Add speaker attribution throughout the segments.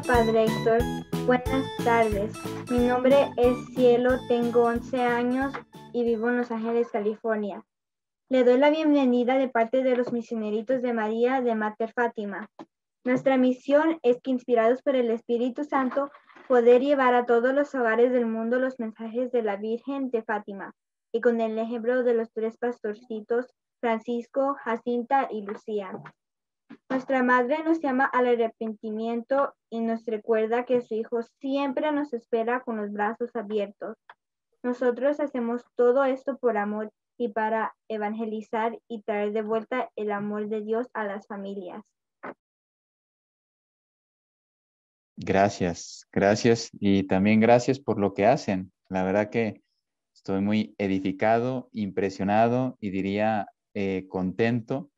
Speaker 1: Padre Héctor. Buenas tardes. Mi nombre es Cielo, tengo 11 años y vivo en Los Ángeles, California. Le doy la bienvenida de parte de los misioneritos de María de Mater Fátima. Nuestra misión es que, inspirados por el Espíritu Santo, poder llevar a todos los hogares del mundo los mensajes de la Virgen de Fátima y con el ejemplo de los tres pastorcitos, Francisco, Jacinta y Lucía. Nuestra madre nos llama al arrepentimiento y nos recuerda que su hijo siempre nos espera con los brazos abiertos. Nosotros hacemos todo esto por amor y para evangelizar y traer de vuelta el amor de Dios a las familias.
Speaker 2: Gracias, gracias y también gracias por lo que hacen. La verdad que estoy muy edificado, impresionado y diría eh, contento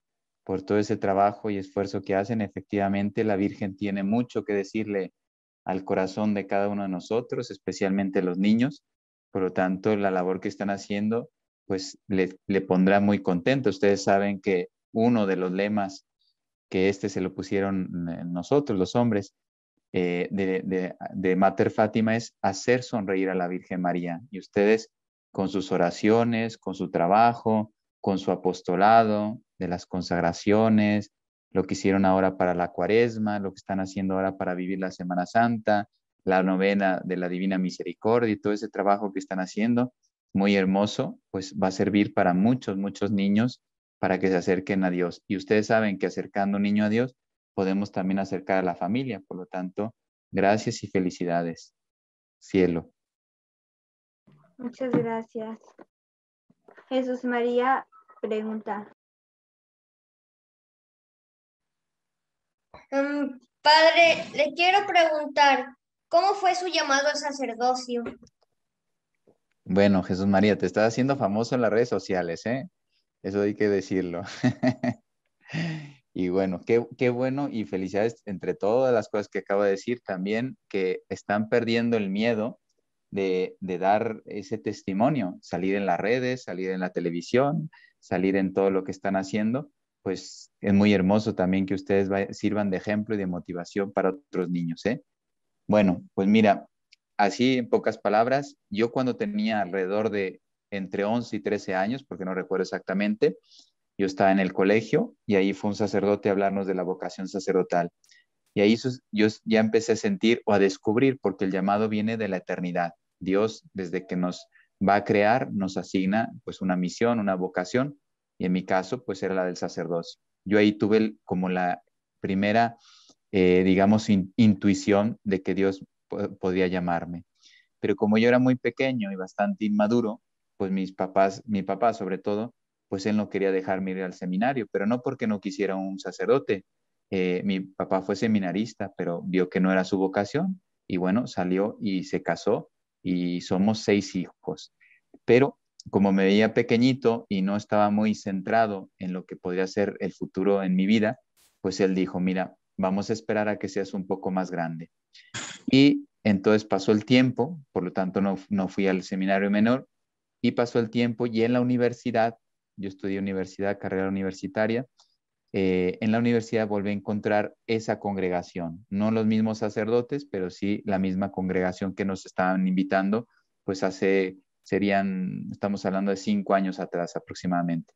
Speaker 2: por todo ese trabajo y esfuerzo que hacen. Efectivamente, la Virgen tiene mucho que decirle al corazón de cada uno de nosotros, especialmente los niños. Por lo tanto, la labor que están haciendo, pues le, pondrá muy contento. Ustedes saben que uno de los lemas que este se lo pusieron eh, nosotros, los hombres, eh, de Mater Fátima es hacer sonreír a la Virgen María. Y ustedes, con sus oraciones, con su trabajo, con su apostolado, de las consagraciones, lo que hicieron ahora para la cuaresma, lo que están haciendo ahora para vivir la Semana Santa, la novena de la Divina Misericordia y todo ese trabajo que están haciendo, muy hermoso, pues va a servir para muchos, muchos niños para que se acerquen a Dios. Y ustedes saben que acercando un niño a Dios podemos también acercar a la familia, por lo tanto, gracias y felicidades. Cielo.
Speaker 1: Muchas gracias. Jesús María pregunta, Mm, padre, le quiero preguntar, ¿cómo fue su llamado al sacerdocio?
Speaker 2: Bueno, Jesús María, te estás haciendo famoso en las redes sociales, ¿eh? Eso hay que decirlo. y bueno, qué, bueno y felicidades entre todas las cosas que acabo de decir, también que están perdiendo el miedo de dar ese testimonio, salir en las redes, salir en la televisión, salir en todo lo que están haciendo, pues es muy hermoso también que ustedes sirvan de ejemplo y de motivación para otros niños, ¿eh? Bueno, pues mira, así en pocas palabras, yo cuando tenía alrededor de entre 11 y 13 años, porque no recuerdo exactamente, yo estaba en el colegio y ahí fue un sacerdote a hablarnos de la vocación sacerdotal. Y ahí yo ya empecé a sentir o a descubrir, porque el llamado viene de la eternidad. Dios, desde que nos va a crear, nos asigna pues una misión, una vocación, y en mi caso, pues era la del sacerdocio. Yo ahí tuve como la primera, eh, digamos, intuición de que Dios podía llamarme. Pero como yo era muy pequeño y bastante inmaduro, pues mis papás, mi papá sobre todo, pues él no quería dejarme ir al seminario, pero no porque no quisiera un sacerdote. Eh, mi papá fue seminarista, pero vio que no era su vocación y bueno, salió y se casó y somos seis hijos. Pero como me veía pequeñito y no estaba muy centrado en lo que podría ser el futuro en mi vida, pues él dijo, mira, vamos a esperar a que seas un poco más grande. Y entonces pasó el tiempo, por lo tanto no, fui al seminario menor, y pasó el tiempo y en la universidad, yo estudié universidad, carrera universitaria, eh, en la universidad volví a encontrar esa congregación, no los mismos sacerdotes, pero sí la misma congregación que nos estaban invitando, pues hace serían, estamos hablando de cinco años atrás aproximadamente.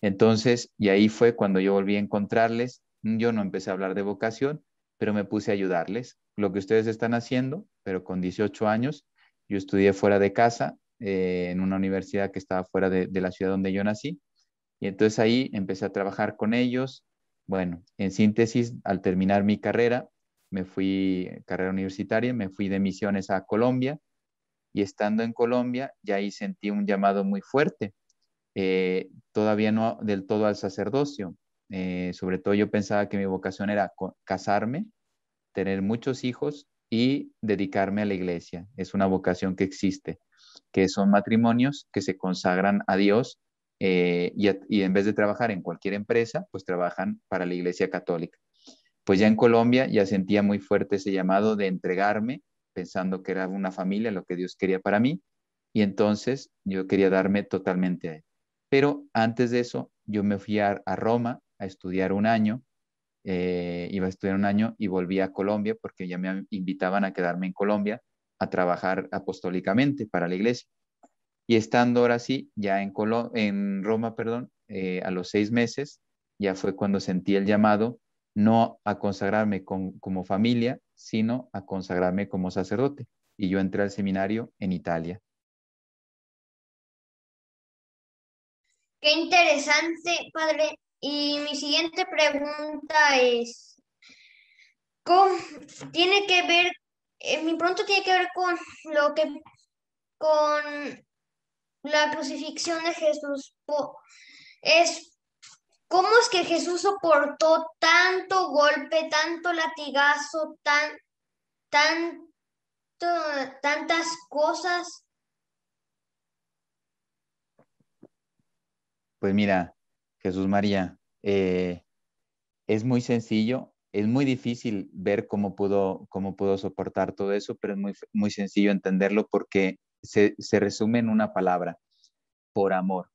Speaker 2: Entonces, y ahí fue cuando yo volví a encontrarles, yo no empecé a hablar de vocación, pero me puse a ayudarles. Lo que ustedes están haciendo, pero con 18 años, yo estudié fuera de casa, eh, en una universidad que estaba fuera de, de la ciudad donde yo nací, y entonces ahí empecé a trabajar con ellos. Bueno, en síntesis, al terminar mi carrera, me fui, carrera universitaria, me fui de misiones a Colombia, y estando en Colombia, ya ahí sentí un llamado muy fuerte, eh, todavía no del todo al sacerdocio. Eh, sobre todo yo pensaba que mi vocación era casarme, tener muchos hijos y dedicarme a la iglesia. Es una vocación que existe, que son matrimonios que se consagran a Dios eh, y en vez de trabajar en cualquier empresa, pues trabajan para la iglesia católica. Pues ya en Colombia ya sentía muy fuerte ese llamado de entregarme pensando que era una familia, lo que Dios quería para mí, y entonces yo quería darme totalmente a él. Pero antes de eso, yo me fui a, Roma a estudiar un año, eh, iba a estudiar un año y volví a Colombia porque ya me invitaban a quedarme en Colombia a trabajar apostólicamente para la iglesia. Y estando ahora sí, ya en, Roma, perdón, eh, a los seis meses, ya fue cuando sentí el llamado no a consagrarme como familia, sino a consagrarme como sacerdote. Y yo entré al seminario en Italia.
Speaker 1: Qué interesante, padre. Y mi siguiente pregunta es, ¿cómo tiene que ver, eh, mi pronto tiene que ver con lo que, con la crucifixión de Jesús? ¿Es ¿Cómo es que Jesús soportó tanto golpe, tanto latigazo, tan, tantas cosas?
Speaker 2: Pues mira, Jesús María, eh, es muy sencillo, es muy difícil ver cómo pudo, cómo pudo soportar todo eso, pero es muy, muy sencillo entenderlo porque se, se resume en una palabra, por amor,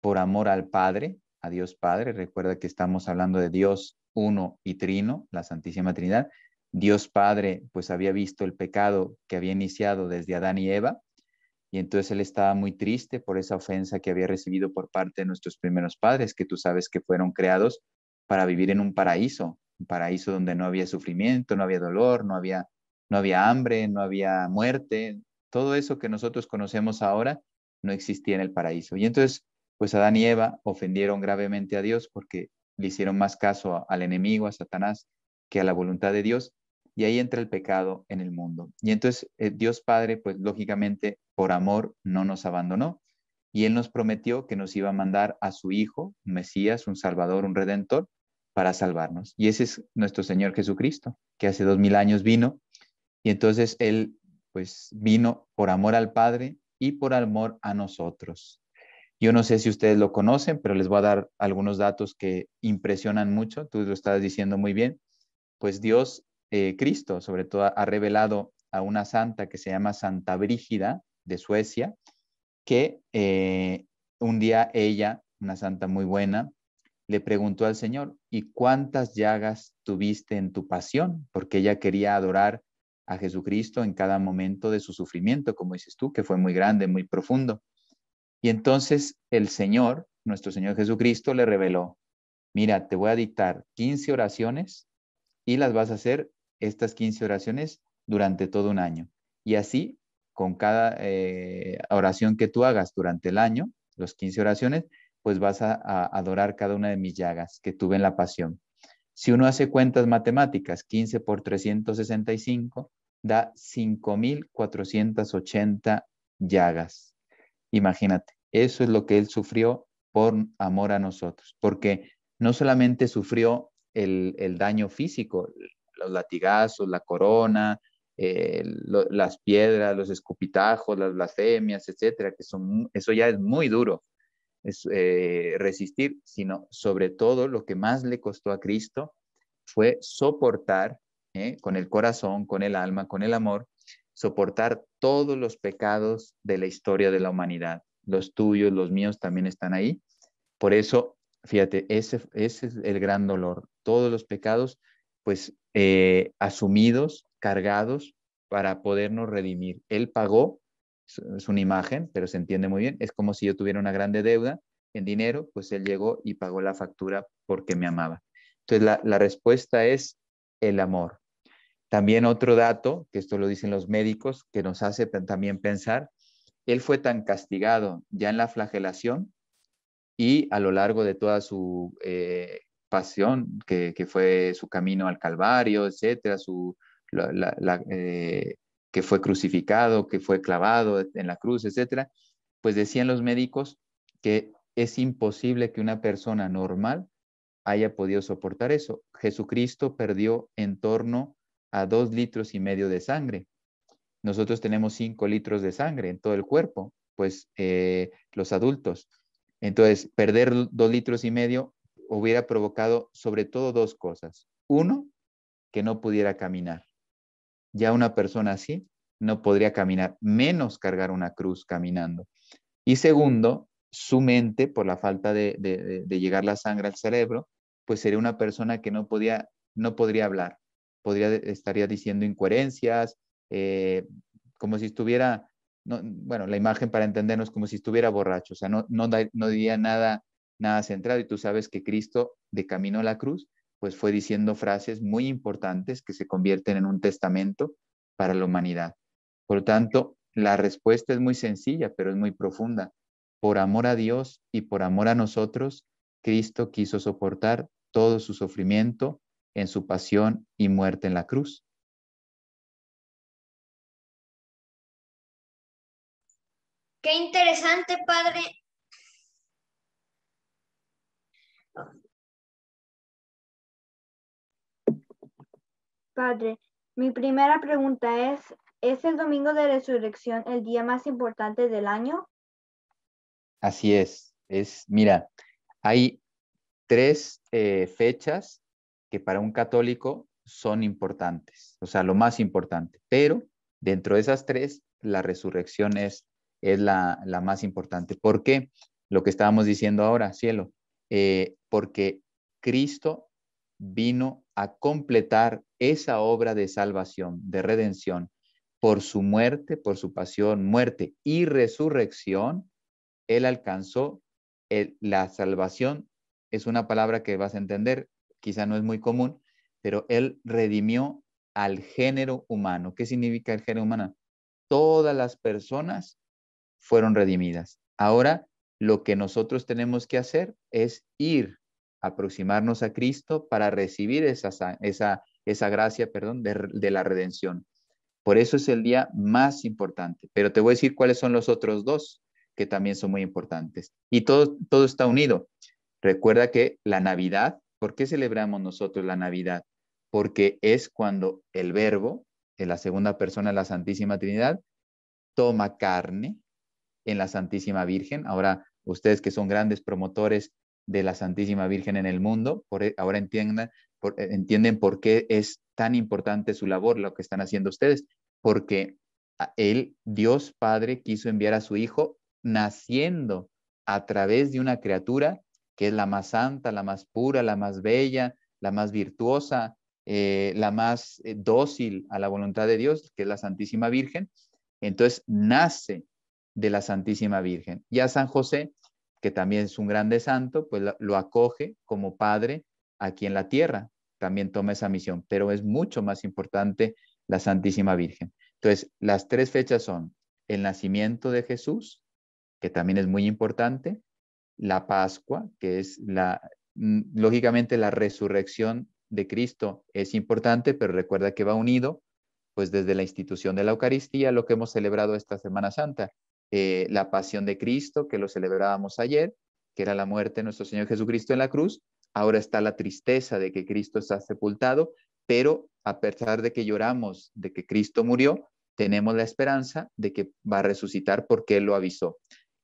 Speaker 2: por amor al Padre, a Dios Padre. Recuerda que estamos hablando de Dios uno y trino, la Santísima Trinidad. Dios Padre pues había visto el pecado que había iniciado desde Adán y Eva y entonces él estaba muy triste por esa ofensa que había recibido por parte de nuestros primeros padres, que tú sabes que fueron creados para vivir en un paraíso, un paraíso donde no había sufrimiento, no había dolor, no había, no había hambre, no había muerte, todo eso que nosotros conocemos ahora no existía en el paraíso. Y entonces pues Adán y Eva ofendieron gravemente a Dios porque le hicieron más caso al enemigo, a Satanás, que a la voluntad de Dios. Y ahí entra el pecado en el mundo. Y entonces eh, Dios Padre, pues lógicamente, por amor, no nos abandonó. Y Él nos prometió que nos iba a mandar a su Hijo, un Mesías, un Salvador, un Redentor, para salvarnos. Y ese es nuestro Señor Jesucristo, que hace dos mil años vino. Y entonces Él, pues, vino por amor al Padre y por amor a nosotros. Yo no sé si ustedes lo conocen, pero les voy a dar algunos datos que impresionan mucho. Tú lo estás diciendo muy bien. Pues Dios, eh, Cristo, sobre todo, ha revelado a una santa que se llama Santa Brígida de Suecia, que eh, un día ella, una santa muy buena, le preguntó al Señor, ¿y cuántas llagas tuviste en tu pasión? Porque ella quería adorar a Jesucristo en cada momento de su sufrimiento, como dices tú, que fue muy grande, muy profundo. Y entonces el Señor, nuestro Señor Jesucristo, le reveló, mira, te voy a dictar 15 oraciones y las vas a hacer estas 15 oraciones durante todo un año. Y así, con cada eh, oración que tú hagas durante el año, los 15 oraciones, pues vas a, a adorar cada una de mis llagas que tuve en la pasión. Si uno hace cuentas matemáticas, 15 por 365 da 5.480 llagas. Imagínate, eso es lo que Él sufrió por amor a nosotros, porque no solamente sufrió el, daño físico, los latigazos, la corona, eh, las piedras, los escupitajos, las blasfemias, etcétera, que son, eso ya es muy duro eh, resistir, sino sobre todo lo que más le costó a Cristo fue soportar eh, con el corazón, con el alma, con el amor, soportar todos los pecados de la historia de la humanidad. Los tuyos, los míos también están ahí. Por eso, fíjate, ese, es el gran dolor. Todos los pecados, pues, eh, asumidos, cargados para podernos redimir. Él pagó, es una imagen, pero se entiende muy bien. Es como si yo tuviera una grande deuda en dinero, pues él llegó y pagó la factura porque me amaba. Entonces, la respuesta es el amor. También otro dato, que esto lo dicen los médicos, que nos hace también pensar, él fue tan castigado ya en la flagelación y a lo largo de toda su eh, pasión, que, fue su camino al Calvario, etcétera, su, eh, que fue crucificado, que fue clavado en la cruz, etcétera, pues decían los médicos que es imposible que una persona normal haya podido soportar eso. Jesucristo perdió en torno a dos litros y medio de sangre. Nosotros tenemos cinco litros de sangre en todo el cuerpo, pues eh, los adultos. Entonces, perder dos litros y medio hubiera provocado sobre todo dos cosas. Uno, que no pudiera caminar. Ya una persona así no podría caminar, menos cargar una cruz caminando. Y segundo, su mente, por la falta de, de, de llegar la sangre al cerebro, pues sería una persona que no, podía, no podría hablar, podría, estaría diciendo incoherencias, eh, como si estuviera, bueno, la imagen para entendernos como si estuviera borracho, o sea, no, no, no diría nada, nada centrado y tú sabes que Cristo de camino a la cruz, pues fue diciendo frases muy importantes que se convierten en un testamento para la humanidad. Por lo tanto, la respuesta es muy sencilla, pero es muy profunda. Por amor a Dios y por amor a nosotros, Cristo quiso soportar todo su sufrimiento en su pasión y muerte en la cruz.
Speaker 1: Qué interesante, padre. Padre, mi primera pregunta es, ¿es el domingo de resurrección el día más importante del año?
Speaker 2: Así es, es, mira, hay tres eh, fechas que para un católico son importantes, o sea, lo más importante. Pero dentro de esas tres, la resurrección es, es la, más importante. ¿Por qué? Lo que estábamos diciendo ahora, cielo, eh, porque Cristo vino a completar esa obra de salvación, de redención, por su muerte, por su pasión, muerte y resurrección, Él alcanzó la salvación. Es una palabra que vas a entender quizá no es muy común, pero Él redimió al género humano. ¿Qué significa el género humano? Todas las personas fueron redimidas. Ahora lo que nosotros tenemos que hacer es ir, aproximarnos a Cristo para recibir esa, esa, gracia perdón, de, la redención. Por eso es el día más importante. Pero te voy a decir cuáles son los otros dos que también son muy importantes. Y todo, todo está unido. Recuerda que la Navidad ¿Por qué celebramos nosotros la Navidad? Porque es cuando el verbo, en la segunda persona de la Santísima Trinidad, toma carne en la Santísima Virgen. Ahora, ustedes que son grandes promotores de la Santísima Virgen en el mundo, e, ahora entiendan, eh, entienden por qué es tan importante su labor, lo que están haciendo ustedes, porque él, Dios Padre, quiso enviar a su Hijo naciendo a través de una criatura que es la más santa, la más pura, la más bella, la más virtuosa, eh, la más eh, dócil a la voluntad de Dios, que es la Santísima Virgen. Entonces nace de la Santísima Virgen. Ya San José, que también es un grande santo, pues lo acoge como padre aquí en la tierra, también toma esa misión, pero es mucho más importante la Santísima Virgen. Entonces, las tres fechas son el nacimiento de Jesús, que también es muy importante, la Pascua, que es la, mm, lógicamente la resurrección de Cristo es importante, pero recuerda que va unido, pues desde la institución de la Eucaristía, lo que hemos celebrado esta Semana Santa, eh, la pasión de Cristo, que lo celebrábamos ayer, que era la muerte de nuestro Señor Jesucristo en la cruz, ahora está la tristeza de que Cristo está sepultado, pero a pesar de que lloramos de que Cristo murió, tenemos la esperanza de que va a resucitar porque Él lo avisó.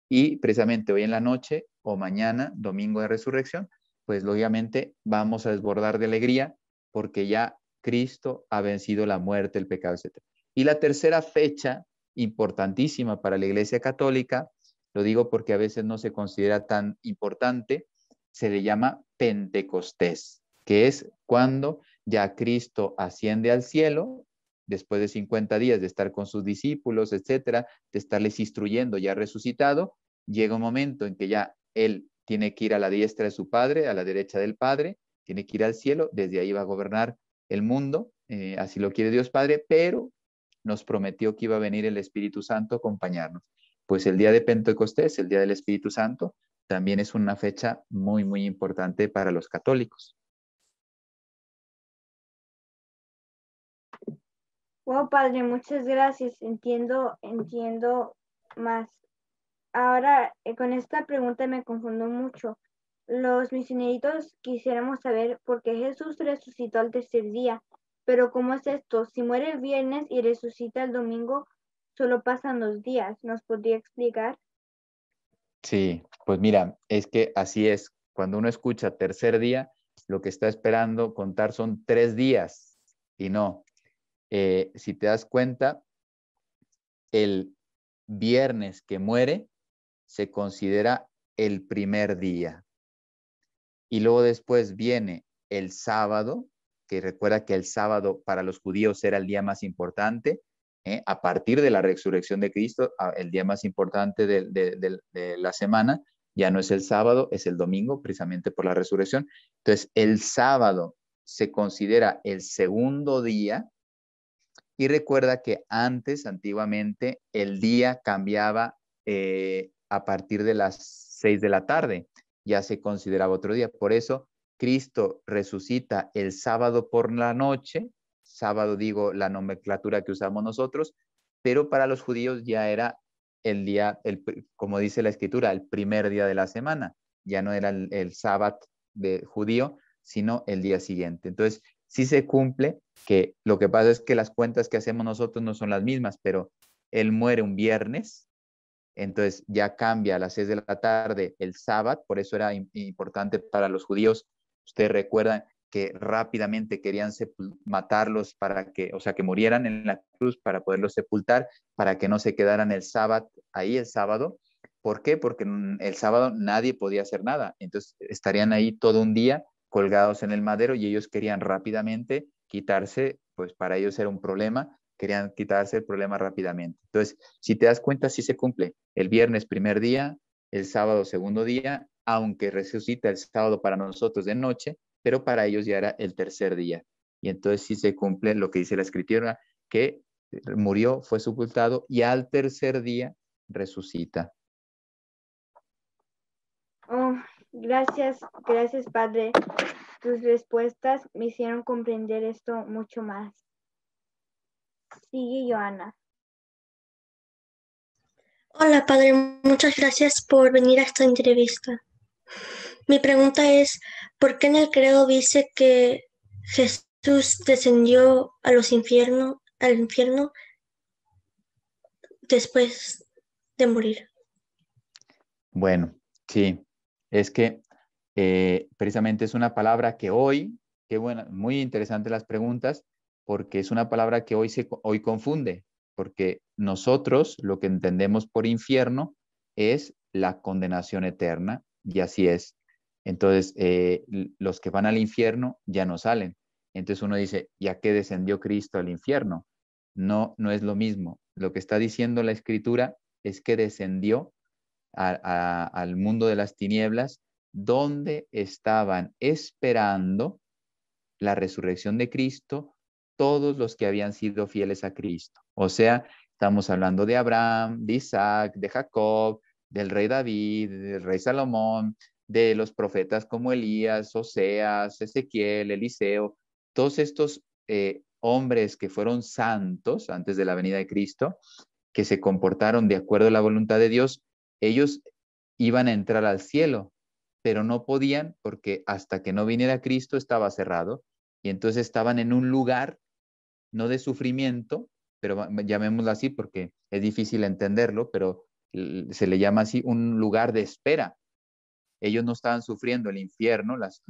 Speaker 2: Y precisamente hoy en la noche o mañana, domingo de resurrección, pues lógicamente vamos a desbordar de alegría porque ya Cristo ha vencido la muerte, el pecado, etc. Y la tercera fecha importantísima para la Iglesia Católica, lo digo porque a veces no se considera tan importante, se le llama Pentecostés, que es cuando ya Cristo asciende al cielo después de 50 días de estar con sus discípulos, etcétera, de estarles instruyendo ya resucitado, llega un momento en que ya él tiene que ir a la diestra de su Padre, a la derecha del Padre, tiene que ir al cielo, desde ahí va a gobernar el mundo, eh, así lo quiere Dios Padre, pero nos prometió que iba a venir el Espíritu Santo a acompañarnos. Pues el día de Pentecostés, el día del Espíritu Santo, también es una fecha muy, muy importante para los católicos.
Speaker 1: Oh, padre, muchas gracias. Entiendo, entiendo más ahora eh, con esta pregunta me confundo mucho. Los misioneritos quisiéramos saber por qué Jesús resucitó al tercer día, pero ¿cómo es esto? Si muere el viernes y resucita el domingo, solo pasan dos días. ¿Nos podría explicar?
Speaker 2: Sí, pues mira, es que así es. Cuando uno escucha tercer día, lo que está esperando contar son tres días y no. Eh, si te das cuenta, el viernes que muere se considera el primer día. Y luego después viene el sábado, que recuerda que el sábado para los judíos era el día más importante. ¿eh? A partir de la resurrección de Cristo, ah, el día más importante de, la semana ya no es el sábado, es el domingo, precisamente por la resurrección. Entonces, el sábado se considera el segundo día. Y recuerda que antes, antiguamente, el día cambiaba eh, a partir de las seis de la tarde. Ya se consideraba otro día. Por eso Cristo resucita el sábado por la noche, sábado digo la nomenclatura que usamos nosotros, pero para los judíos ya era el día, el, como dice la escritura, el primer día de la semana. Ya no era el, sábado de judío, sino el día siguiente. Entonces, sí se cumple, que lo que pasa es que las cuentas que hacemos nosotros no son las mismas, pero él muere un viernes, entonces ya cambia a las 6 de la tarde el sábado, por eso era importante para los judíos. Ustedes recuerda que rápidamente querían matarlos para que, o sea, que murieran en la cruz para poderlos sepultar, para que no se quedaran el sábado ahí el sábado. ¿Por qué? Porque el sábado nadie podía hacer nada. Entonces estarían ahí todo un día colgados en el madero y ellos querían rápidamente quitarse, pues para ellos era un problema querían quitarse el problema rápidamente. Entonces, si te das cuenta, sí se cumple. El viernes primer día, el sábado segundo día, aunque resucita el sábado para nosotros de noche, pero para ellos ya era el tercer día. Y entonces sí se cumple lo que dice la escritura, que murió, fue sepultado y al tercer día resucita.
Speaker 1: Oh, gracias, gracias Padre. Tus respuestas me hicieron comprender esto mucho más. Sí, Joana. Hola, padre. Muchas gracias por venir a esta entrevista. Mi pregunta es, ¿por qué en el credo dice que Jesús descendió a los infiernos, al infierno después de morir?
Speaker 2: Bueno, sí, es que eh, precisamente es una palabra que hoy, qué buena, muy interesante las preguntas, porque es una palabra que hoy, se, hoy confunde, porque nosotros lo que entendemos por infierno es la condenación eterna, y así es. Entonces, eh, los que van al infierno ya no salen. Entonces uno dice, ¿ya qué descendió Cristo al infierno? No, no es lo mismo. Lo que está diciendo la escritura es que descendió al mundo de las tinieblas, donde estaban esperando la resurrección de Cristo todos los que habían sido fieles a Cristo. O sea, estamos hablando de Abraham, de Isaac, de Jacob, del rey David, del rey Salomón, de los profetas como Elías, Oseas, Ezequiel, Eliseo, todos estos eh, hombres que fueron santos antes de la venida de Cristo, que se comportaron de acuerdo a la voluntad de Dios, ellos iban a entrar al cielo, pero no podían porque hasta que no viniera Cristo estaba cerrado y entonces estaban en un lugar no de sufrimiento, pero llamémoslo así porque es difícil entenderlo, pero se le llama así un lugar de espera. Ellos no estaban sufriendo el infierno, las,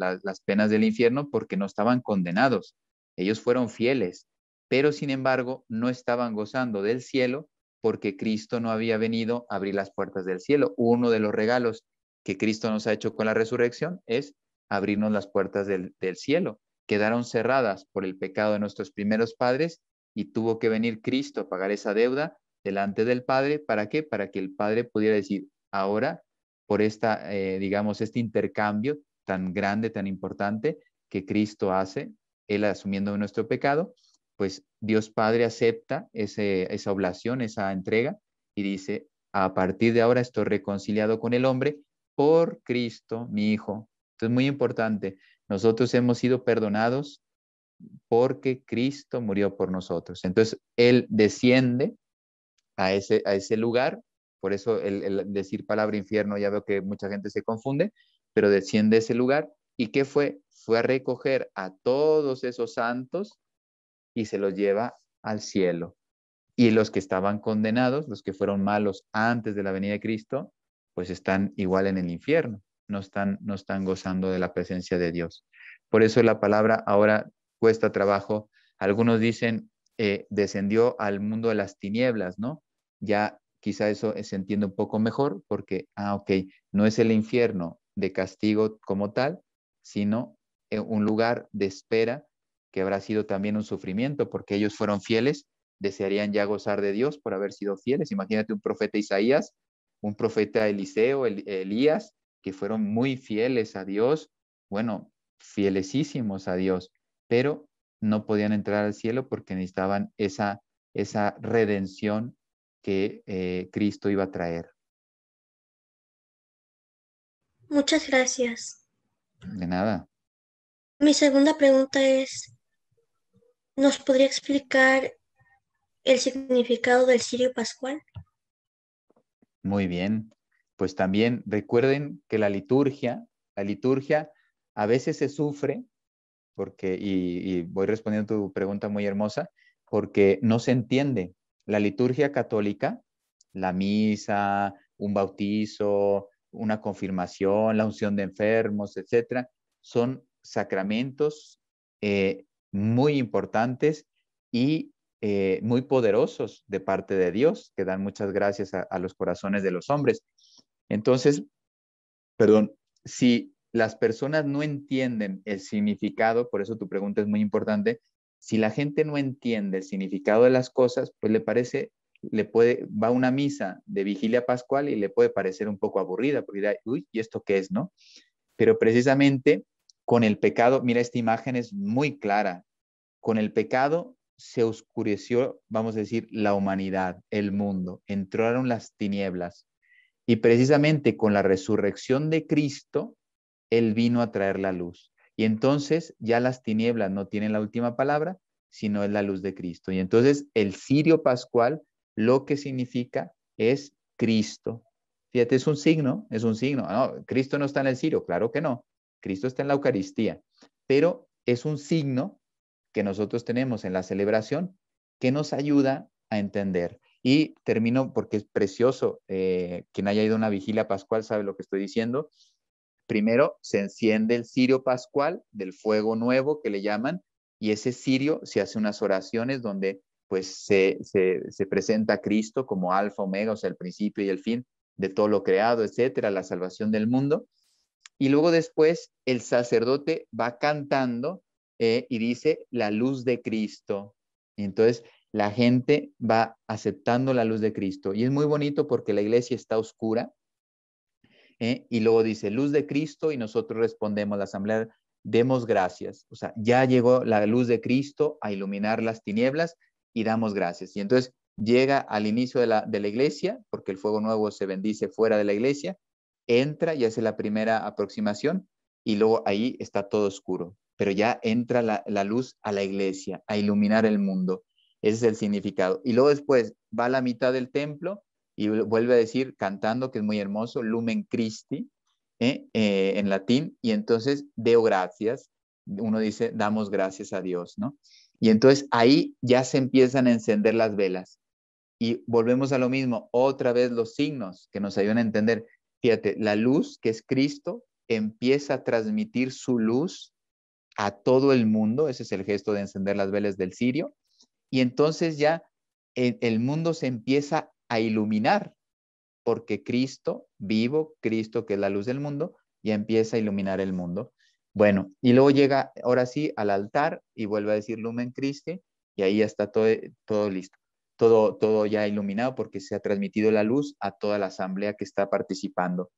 Speaker 2: penas del infierno, porque no estaban condenados. Ellos fueron fieles, pero sin embargo no estaban gozando del cielo porque Cristo no había venido a abrir las puertas del cielo. Uno de los regalos que Cristo nos ha hecho con la resurrección es abrirnos las puertas del cielo quedaron cerradas por el pecado de nuestros primeros padres y tuvo que venir Cristo a pagar esa deuda delante del Padre. ¿Para qué? Para que el Padre pudiera decir, ahora, por esta, eh, digamos, este intercambio tan grande, tan importante que Cristo hace, Él asumiendo nuestro pecado, pues Dios Padre acepta ese, esa oblación, esa entrega y dice, a partir de ahora estoy reconciliado con el hombre por Cristo, mi Hijo. Entonces, muy importante, nosotros hemos sido perdonados porque Cristo murió por nosotros. Entonces, Él desciende a ese, lugar, por eso el, el decir palabra infierno ya veo que mucha gente se confunde, pero desciende a ese lugar. ¿Y qué fue? Fue a recoger a todos esos santos y se los lleva al cielo. Y los que estaban condenados, los que fueron malos antes de la venida de Cristo, pues están igual en el infierno no están, no están gozando de la presencia de Dios. Por eso la palabra ahora cuesta trabajo. Algunos dicen, eh, descendió al mundo de las tinieblas, ¿no? Ya quizá eso se entiende un poco mejor porque, ah, ok, no es el infierno de castigo como tal, sino eh, un lugar de espera que habrá sido también un sufrimiento porque ellos fueron fieles, desearían ya gozar de Dios por haber sido fieles. Imagínate un profeta Isaías, un profeta Eliseo, Elías, que fueron muy fieles a Dios, bueno, fielesísimos a Dios, pero no podían entrar al cielo porque necesitaban esa, esa redención que eh, Cristo iba a traer.
Speaker 1: Muchas gracias.
Speaker 2: De nada.
Speaker 1: Mi segunda pregunta es, ¿nos podría explicar el significado del cirio pascual?
Speaker 2: Muy bien pues también recuerden que la liturgia, la liturgia a veces se sufre, porque, y, voy respondiendo a tu pregunta muy hermosa, porque no se entiende. La liturgia católica, la misa, un bautizo, una confirmación, la unción de enfermos, etcétera, son sacramentos eh, muy importantes y eh, muy poderosos de parte de Dios, que dan muchas gracias a, los corazones de los hombres. Entonces, perdón, si las personas no entienden el significado, por eso tu pregunta es muy importante, si la gente no entiende el significado de las cosas, pues le parece, le puede, va a una misa de vigilia pascual y le puede parecer un poco aburrida, porque dirá, uy, ¿y esto qué es, no? Pero precisamente con el pecado, mira, esta imagen es muy clara, con el pecado se oscureció, vamos a decir, la humanidad, el mundo, entraron las tinieblas. Y precisamente con la resurrección de Cristo, Él vino a traer la luz. Y entonces ya las tinieblas no tienen la última palabra, sino es la luz de Cristo. Y entonces el cirio pascual lo que significa es Cristo. Fíjate, es un signo, es un signo. Cristo no está en el cirio, claro que no. Cristo está en la Eucaristía, pero es un signo que nosotros tenemos en la celebración que nos ayuda a entender. Y termino porque es precioso. Eh, quien haya ido a una vigilia pascual sabe lo que estoy diciendo. Primero se enciende el cirio pascual del fuego nuevo que le llaman, y ese cirio se hace unas oraciones donde pues se, se, presenta a Cristo como alfa, omega, o sea, el principio y el fin de todo lo creado, etcétera, la salvación del mundo. Y luego después el sacerdote va cantando eh, y dice la luz de Cristo. Y entonces la gente va aceptando la luz de Cristo. Y es muy bonito porque la iglesia está oscura. ¿eh? Y luego dice, luz de Cristo, y nosotros respondemos, la asamblea, demos gracias. O sea, ya llegó la luz de Cristo a iluminar las tinieblas y damos gracias. Y entonces llega al inicio de la, de la iglesia, porque el fuego nuevo se bendice fuera de la iglesia, entra y hace la primera aproximación, y luego ahí está todo oscuro. Pero ya entra la, la luz a la iglesia, a iluminar el mundo. Ese es el significado. Y luego después va a la mitad del templo y vuelve a decir, cantando, que es muy hermoso, Lumen Christi, ¿eh? Eh, en latín, y entonces deo gracias, uno dice, damos gracias a Dios, ¿no? Y entonces ahí ya se empiezan a encender las velas. Y volvemos a lo mismo, otra vez los signos que nos ayudan a entender. Fíjate, la luz, que es Cristo, empieza a transmitir su luz a todo el mundo, ese es el gesto de encender las velas del Sirio. Y entonces ya e, el mundo se empieza a iluminar, porque Cristo vivo, Cristo que es la luz del mundo, ya empieza a iluminar el mundo. Bueno, y luego llega ahora sí al altar y vuelve a decir Lumen Christi y ahí ya está todo, todo listo, todo, todo ya iluminado porque se ha transmitido la luz a toda la asamblea que está participando.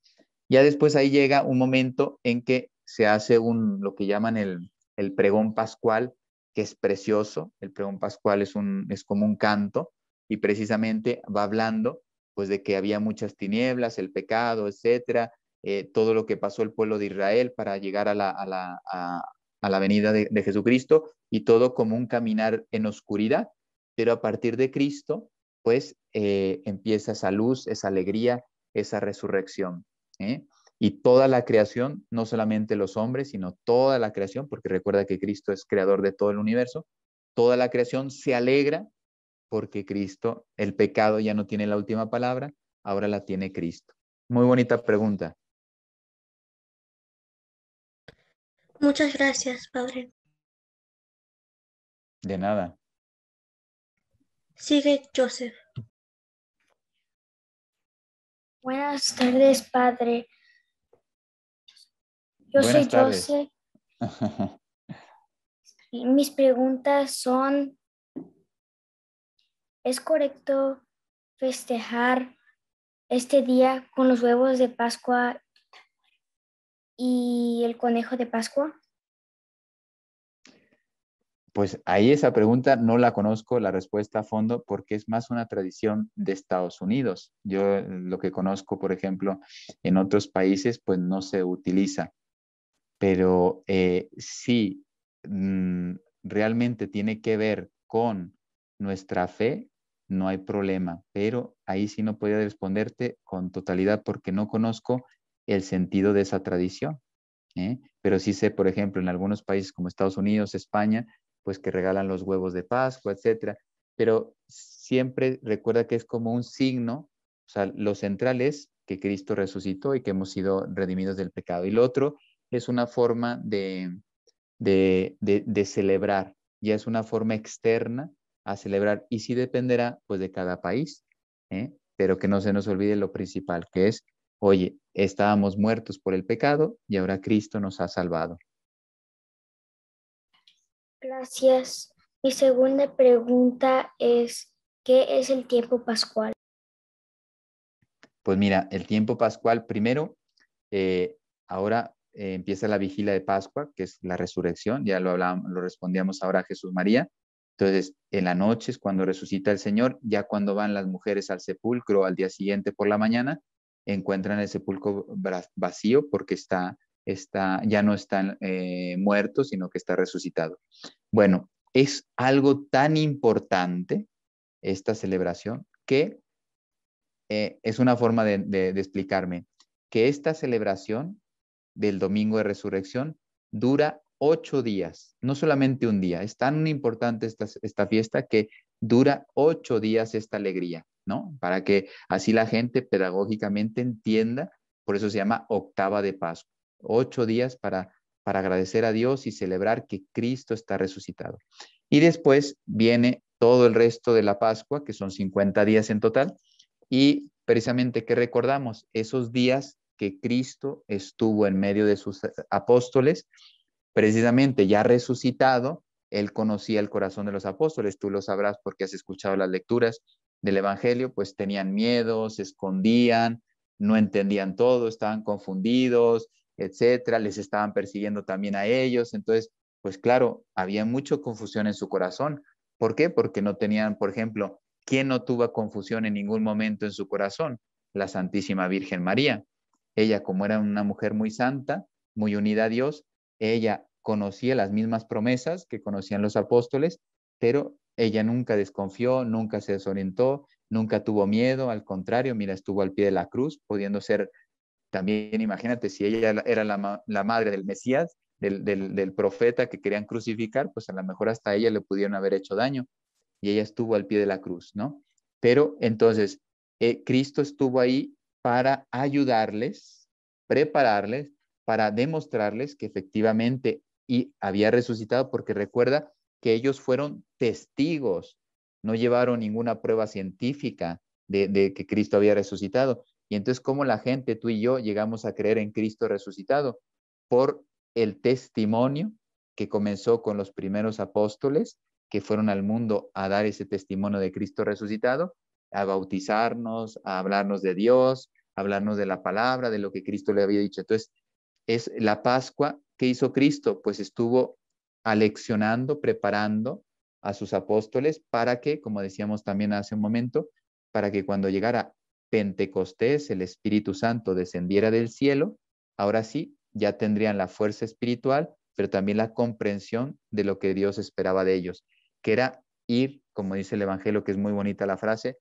Speaker 2: Ya después ahí llega un momento en que se hace un, lo que llaman el pregón pascual, que es precioso, el pregón pascual es, un, es como un canto y precisamente va hablando pues de que había muchas tinieblas, el pecado, etcétera, eh, todo lo que pasó el pueblo de Israel para llegar a la, a la, a, la venida de, Jesucristo y todo como un caminar en oscuridad, pero a partir de Cristo pues eh, empieza esa luz, esa alegría, esa resurrección. ¿eh? y toda la creación, no solamente los hombres, sino toda la creación, porque recuerda que Cristo es creador de todo el universo, toda la creación se alegra porque Cristo, el pecado ya no tiene la última palabra, ahora la tiene Cristo. Muy bonita pregunta.
Speaker 1: Muchas gracias, Padre. De nada. Sigue, Joseph. Buenas tardes, Padre. Yo soy Mis preguntas son, ¿es correcto festejar este día con los huevos de Pascua y el conejo de Pascua?
Speaker 2: Pues ahí esa pregunta no la conozco la respuesta a fondo porque es más una tradición de Estados Unidos. Yo lo que conozco, por ejemplo, en otros países, pues no se utiliza. Pero eh, si mm, realmente tiene que ver con nuestra fe, no hay problema. Pero ahí sí no podía responderte con totalidad porque no conozco el sentido de esa tradición. ¿eh? Pero sí sé, por ejemplo, en algunos países como Estados Unidos, España, pues que regalan los huevos de Pascua, etcétera. Pero siempre recuerda que es como un signo, o sea, lo central es que Cristo resucitó y que hemos sido redimidos del pecado. Y lo otro es una forma de, celebrar, ya es una forma externa a celebrar y sí dependerá pues de cada país, ¿eh? pero que no se nos olvide lo principal, que es, oye, estábamos muertos por el pecado y ahora Cristo nos ha salvado.
Speaker 1: Gracias. Mi segunda pregunta es, ¿qué es el tiempo pascual?
Speaker 2: Pues mira, el tiempo pascual primero, eh, ahora eh, empieza la vigilia de Pascua, que es la resurrección, ya lo, hablábamos, lo respondíamos ahora a Jesús María. Entonces, en la noche es cuando resucita el Señor, ya cuando van las mujeres al sepulcro al día siguiente por la mañana, encuentran el sepulcro vacío porque está, está ya no está eh, muertos, muerto, sino que está resucitado. Bueno, es algo tan importante esta celebración que eh, es una forma de explicarme que esta celebración del domingo de resurrección dura ocho días, no solamente un día. Es tan importante esta, fiesta que dura ocho días esta alegría, ¿no? Para que así la gente pedagógicamente entienda, por eso se llama octava de Pascua. Ocho días para, para agradecer a Dios y celebrar que Cristo está resucitado. Y después viene todo el resto de la Pascua, que son 50 días en total, y precisamente que recordamos esos días que Cristo estuvo en medio de sus eh, apóstoles, precisamente ya resucitado, él conocía el corazón de los apóstoles, tú lo sabrás porque has escuchado las lecturas del Evangelio, pues tenían miedo, se escondían, no entendían todo, estaban confundidos, etcétera, les estaban persiguiendo también a ellos, entonces, pues claro, había mucha confusión en su corazón. ¿Por qué? Porque no tenían, por ejemplo, ¿quién no tuvo confusión en ningún momento en su corazón? La Santísima Virgen María. Ella, como era una mujer muy santa, muy unida a Dios, ella conocía las mismas promesas que conocían los apóstoles, pero ella nunca desconfió, nunca se desorientó, nunca tuvo miedo, al contrario, mira, estuvo al pie de la cruz, pudiendo ser también, imagínate, si ella era la, madre del Mesías, del, profeta que querían crucificar, pues a lo mejor hasta ella le pudieron haber hecho daño y ella estuvo al pie de la cruz, ¿no? Pero entonces, eh, Cristo estuvo ahí para ayudarles, prepararles, para demostrarles que efectivamente y había resucitado, porque recuerda que ellos fueron testigos, no llevaron ninguna prueba científica de, de que Cristo había resucitado. Y entonces, ¿cómo la gente, tú y yo, llegamos a creer en Cristo resucitado? Por el testimonio que comenzó con los primeros apóstoles que fueron al mundo a dar ese testimonio de Cristo resucitado a bautizarnos, a hablarnos de Dios, a hablarnos de la palabra, de lo que Cristo le había dicho. Entonces, es la Pascua que hizo Cristo, pues estuvo aleccionando, preparando a sus apóstoles para que, como decíamos también hace un momento, para que cuando llegara Pentecostés, el Espíritu Santo descendiera del cielo, ahora sí, ya tendrían la fuerza espiritual, pero también la comprensión de lo que Dios esperaba de ellos, que era ir, como dice el Evangelio, que es muy bonita la frase,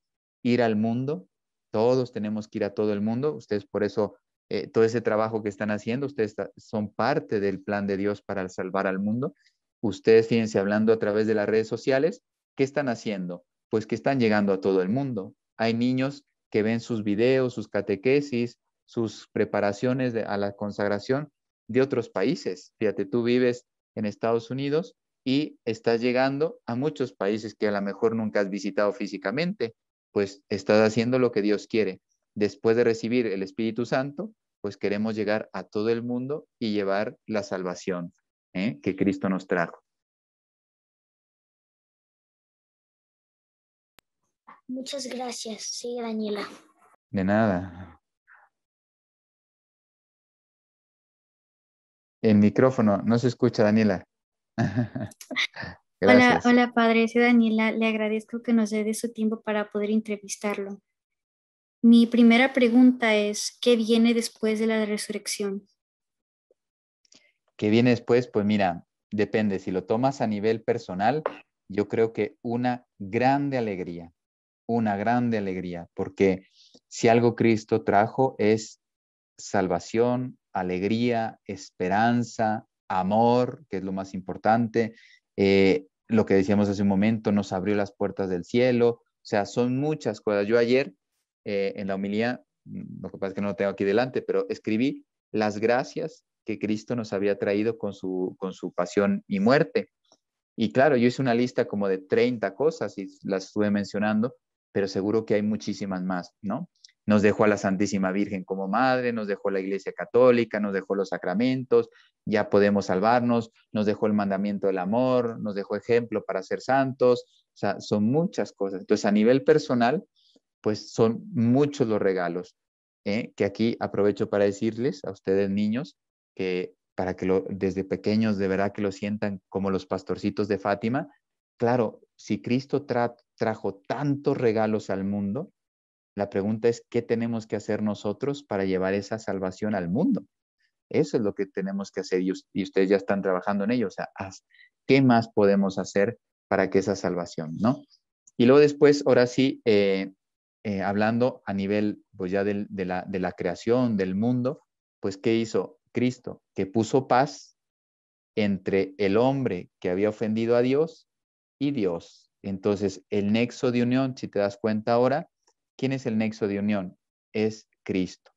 Speaker 2: ir al mundo, todos tenemos que ir a todo el mundo, ustedes por eso, eh, todo ese trabajo que están haciendo, ustedes son parte del plan de Dios para salvar al mundo. Ustedes, fíjense, hablando a través de las redes sociales, ¿qué están haciendo? Pues que están llegando a todo el mundo. Hay niños que ven sus videos, sus catequesis, sus preparaciones a la consagración de otros países. Fíjate, tú vives en Estados Unidos y estás llegando a muchos países que a lo mejor nunca has visitado físicamente pues estás haciendo lo que Dios quiere. Después de recibir el Espíritu Santo, pues queremos llegar a todo el mundo y llevar la salvación ¿eh? que Cristo nos trajo.
Speaker 1: Muchas gracias, sí, Daniela. De nada.
Speaker 2: El micrófono, no se escucha, Daniela. Hola,
Speaker 1: hola padre, soy Daniela, le agradezco que nos dé su tiempo para poder entrevistarlo. Mi primera pregunta es, ¿qué viene después de la resurrección?
Speaker 2: ¿Qué viene después? Pues mira, depende, si lo tomas a nivel personal, yo creo que una grande alegría, una grande alegría, porque si algo Cristo trajo es salvación, alegría, esperanza, amor, que es lo más importante, eh, lo que decíamos hace un momento, nos abrió las puertas del cielo, o sea, son muchas cosas. Yo ayer eh, en la homilía, mm, lo que pasa es que no lo tengo aquí delante, pero escribí las gracias que Cristo nos había traído con su, con su pasión y muerte. Y claro, yo hice una lista como de 30 cosas y las estuve mencionando, pero seguro que hay muchísimas más, ¿no? nos dejó a la Santísima Virgen como madre, nos dejó la Iglesia Católica, nos dejó los sacramentos, ya podemos salvarnos, nos dejó el mandamiento del amor, nos dejó ejemplo para ser santos, o sea, son muchas cosas. Entonces, a nivel personal, pues son muchos los regalos, ¿eh? que aquí aprovecho para decirles a ustedes niños, que para que lo, desde pequeños de verdad que lo sientan como los pastorcitos de Fátima, claro, si Cristo trajo tantos regalos al mundo, la pregunta es, ¿qué tenemos que hacer nosotros para llevar esa salvación al mundo? Eso es lo que tenemos que hacer y, ustedes ya están trabajando en ello. O sea, ¿qué más podemos hacer para que esa salvación, no? Y luego después, ahora sí, eh, eh, hablando a nivel pues ya de, la, de la creación, del mundo, pues ¿qué hizo Cristo? Que puso paz entre el hombre que había ofendido a Dios y Dios. Entonces, el nexo de unión, si te das cuenta ahora, ¿Quién es el nexo de unión? Es Cristo.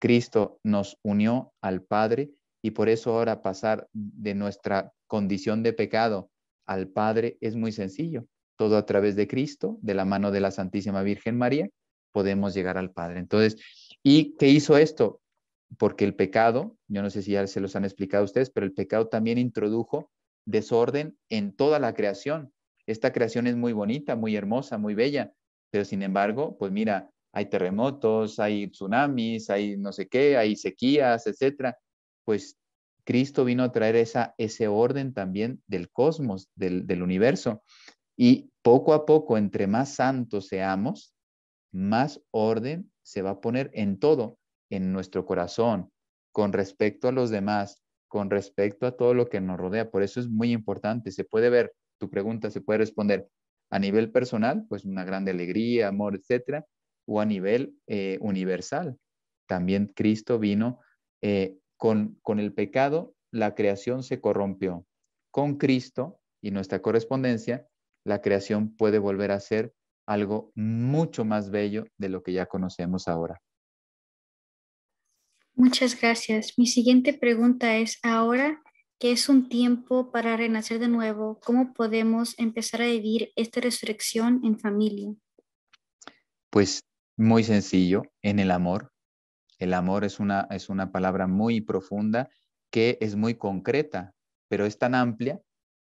Speaker 2: Cristo nos unió al Padre y por eso ahora pasar de nuestra condición de pecado al Padre es muy sencillo. Todo a través de Cristo, de la mano de la Santísima Virgen María, podemos llegar al Padre. Entonces, ¿y qué hizo esto? Porque el pecado, yo no sé si ya se los han explicado ustedes, pero el pecado también introdujo desorden en toda la creación. Esta creación es muy bonita, muy hermosa, muy bella, pero sin embargo, pues mira, hay terremotos, hay tsunamis, hay no sé qué, hay sequías, etcétera. Pues Cristo vino a traer esa, ese orden también del cosmos, del, del universo. Y poco a poco, entre más santos seamos, más orden se va a poner en todo, en nuestro corazón, con respecto a los demás, con respecto a todo lo que nos rodea. Por eso es muy importante. Se puede ver, tu pregunta se puede responder a nivel personal, pues una grande alegría, amor, etcétera, o a nivel eh, universal. También Cristo vino eh, con, con el pecado, la creación se corrompió. Con Cristo y nuestra correspondencia, la creación puede volver a ser algo mucho más bello de lo que ya conocemos ahora.
Speaker 1: Muchas gracias. Mi siguiente pregunta es, ahora que es un tiempo para renacer de nuevo, ¿cómo podemos empezar a vivir esta resurrección en familia?
Speaker 2: Pues muy sencillo, en el amor. El amor es una, es una palabra muy profunda que es muy concreta, pero es tan amplia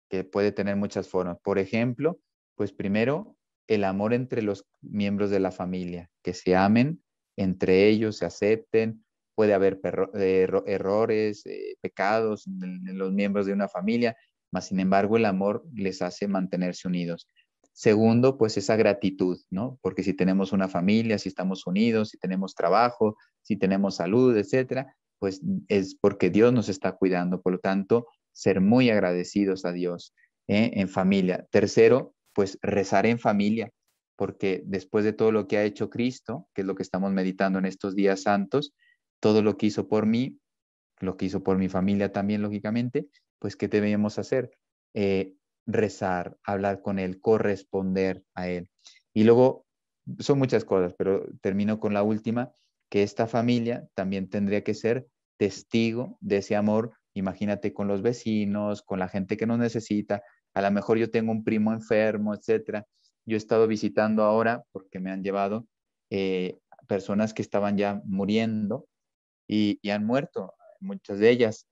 Speaker 2: que puede tener muchas formas. Por ejemplo, pues primero, el amor entre los miembros de la familia, que se amen entre ellos, se acepten, puede haber eh, errores, eh, pecados en, los miembros de una familia, mas sin embargo el amor les hace mantenerse unidos. Segundo, pues esa gratitud, ¿no? Porque si tenemos una familia, si estamos unidos, si tenemos trabajo, si tenemos salud, etcétera, pues es porque Dios nos está cuidando. Por lo tanto, ser muy agradecidos a Dios ¿eh? en familia. Tercero, pues rezar en familia, porque después de todo lo que ha hecho Cristo, que es lo que estamos meditando en estos días santos, todo lo que hizo por mí, lo que hizo por mi familia también, lógicamente, pues ¿qué debemos hacer? Eh, rezar, hablar con Él, corresponder a Él. Y luego, son muchas cosas, pero termino con la última, que esta familia también tendría que ser testigo de ese amor, imagínate con los vecinos, con la gente que nos necesita, a lo mejor yo tengo un primo enfermo, etcétera. Yo he estado visitando ahora, porque me han llevado eh, personas que estaban ya muriendo y, han muerto, muchas de ellas,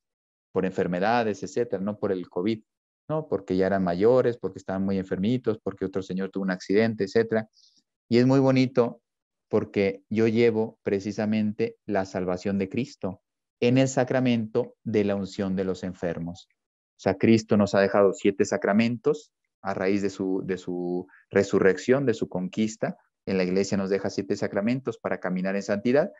Speaker 2: por enfermedades, etcétera, no por el COVID, ¿no? Porque ya eran mayores, porque estaban muy enfermitos, porque otro señor tuvo un accidente, etcétera. Y es muy bonito porque yo llevo precisamente la salvación de Cristo en el sacramento de la unción de los enfermos. O sea, Cristo nos ha dejado siete sacramentos a raíz de su, de su resurrección, de su conquista. En la iglesia nos deja siete sacramentos para caminar en santidad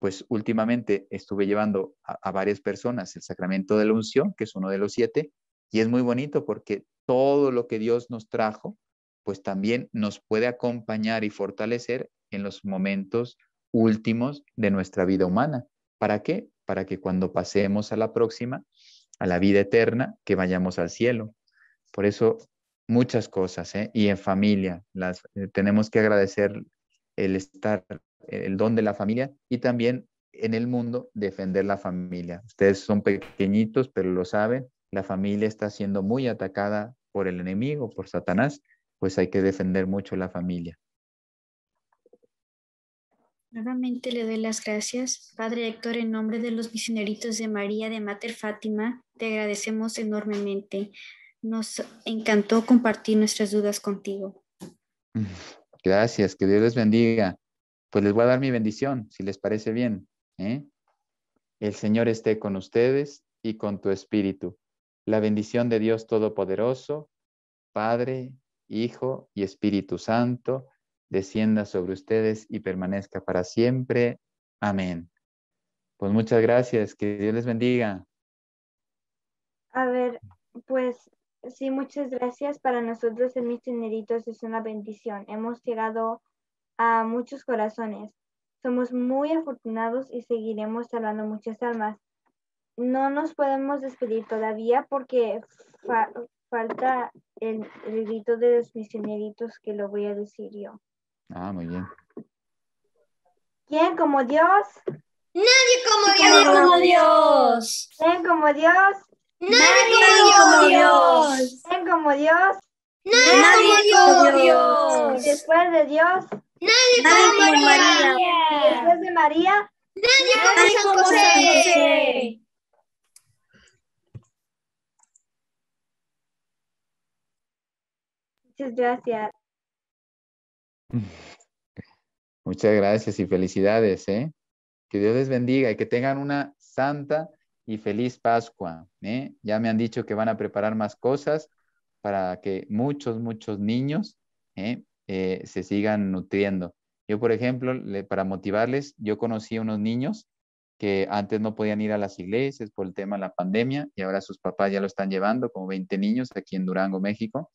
Speaker 2: pues últimamente estuve llevando a, varias personas el sacramento de la unción, que es uno de los siete, y es muy bonito porque todo lo que Dios nos trajo, pues también nos puede acompañar y fortalecer en los momentos últimos de nuestra vida humana. ¿Para qué? Para que cuando pasemos a la próxima, a la vida eterna, que vayamos al cielo. Por eso muchas cosas, ¿eh? y en familia, las, eh, tenemos que agradecer el estar, el don de la familia y también en el mundo defender la familia. Ustedes son pequeñitos, pero lo saben, la familia está siendo muy atacada por el enemigo, por Satanás, pues hay que defender mucho la familia.
Speaker 1: Nuevamente le doy las gracias. Padre Héctor, en nombre de los misioneritos de María de Mater Fátima, te agradecemos enormemente. Nos encantó compartir nuestras dudas contigo.
Speaker 2: Gracias, que Dios les bendiga. Pues les voy a dar mi bendición, si les parece bien. ¿eh? El Señor esté con ustedes y con tu espíritu. La bendición de Dios Todopoderoso, Padre, Hijo y Espíritu Santo, descienda sobre ustedes y permanezca para siempre. Amén. Pues muchas gracias, que Dios les bendiga.
Speaker 1: A ver, pues Sí, muchas gracias. Para nosotros el Misioneritos es una bendición. Hemos llegado a muchos corazones. Somos muy afortunados y seguiremos salvando muchas almas. No nos podemos despedir todavía porque falta el, grito de los misioneritos que lo voy a decir yo. Ah, muy bien. ¿Quién como Dios? Nadie como Dios. Nadie como Dios. ¿Quién como Dios? Nadie, como Dios. Nadie como Dios. Nadie, como Dios. Después de Dios.
Speaker 2: Nadie, como María. Después
Speaker 1: de María.
Speaker 2: Nadie, como José.
Speaker 1: Muchas gracias.
Speaker 2: Muchas gracias y felicidades, ¿eh? Que Dios les bendiga y que tengan una santa y feliz Pascua. ¿eh? Ya me han dicho que van a preparar más cosas para que muchos, muchos niños ¿eh? Eh, se sigan nutriendo. Yo, por ejemplo, para motivarles, yo conocí a unos niños que antes no podían ir a las iglesias por el tema de la pandemia y ahora sus papás ya lo están llevando, como 20 niños aquí en Durango, México,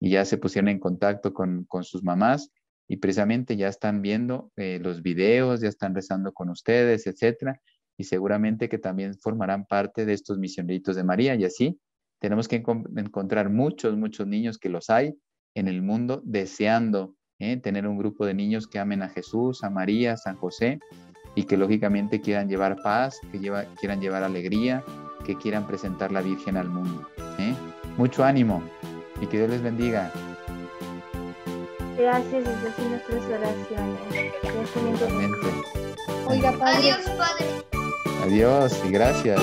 Speaker 2: y ya se pusieron en contacto con, sus mamás y precisamente ya están viendo los videos, ya están rezando con ustedes, etcétera, y seguramente que también formarán parte de estos misioneritos de María. Y así tenemos que encontrar muchos, muchos niños que los hay en el mundo deseando ¿eh? tener un grupo de niños que amen a Jesús, a María, a San José y que lógicamente quieran llevar paz, que quieran llevar alegría, que quieran presentar la Virgen al mundo. ¿eh? Mucho ánimo y que Dios les bendiga.
Speaker 1: Gracias, Dios, y nuestras oraciones. Gracias, Oiga, Adiós, padre.
Speaker 2: Adiós y gracias.